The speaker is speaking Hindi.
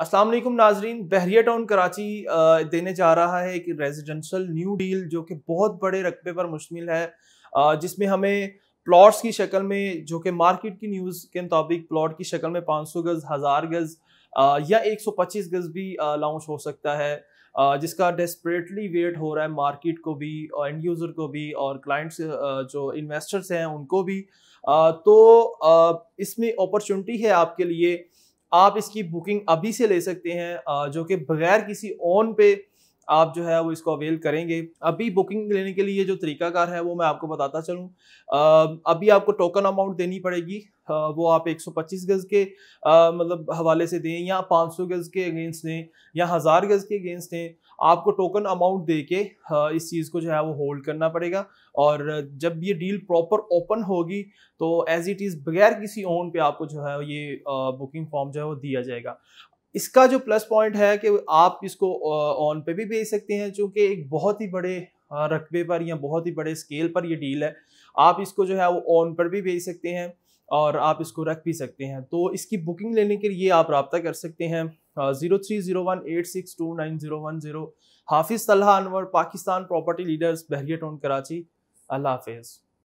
अस्सलाम वालेकुम नाजरीन बहरिया टाउन कराची देने जा रहा है एक रेजिडेंशल न्यू डील जो कि बहुत बड़े रकबे पर मुश्तमिल है जिसमें हमें प्लॉट्स की शक्ल में जो कि मार्केट की न्यूज़ के मुताबिक प्लॉट की शक्ल में 500 गज़ हज़ार गज़ या 125 गज़ भी लॉन्च हो सकता है जिसका डेस्परेटली वेट हो रहा है मार्केट को भी और एंड यूज़र को भी और क्लाइंट्स जो इन्वेस्टर्स हैं उनको भी तो इसमें अपॉर्चुनिटी है आपके लिए आप इसकी बुकिंग अभी से ले सकते हैं जो कि बगैर किसी ऑन पे आप जो है वो इसको अवेल करेंगे अभी बुकिंग लेने के लिए जो तरीकाकार है वो मैं आपको बताता चलूँ अभी आपको टोकन अमाउंट देनी पड़ेगी वो आप 125 गज़ के मतलब हवाले से दें या 500 गज़ के अगेंस्ट दें या हज़ार गज़ के अगेंस्ट दें आपको टोकन अमाउंट दे के इस चीज़ को जो है वो होल्ड करना पड़ेगा और जब ये डील प्रॉपर ओपन होगी तो एज इट इज़ बगैर किसी ओन पे आपको जो है ये बुकिंग फॉर्म जो है वो दिया जाएगा इसका जो प्लस पॉइंट है कि आप इसको ऑन पे भी बेच सकते हैं चूँकि एक बहुत ही बड़े रकबे पर या बहुत ही बड़े स्केल पर ये डील है आप इसको जो है वो ऑन पर भी बेच सकते हैं और आप इसको रख भी सकते हैं तो इसकी बुकिंग लेने के लिए आप रबता कर सकते हैं zero three zero one eight six two nine zero one zero Hafiz Talha Anwar Pakistan property leaders Bahria town Karachi अल्लाह हाफिज़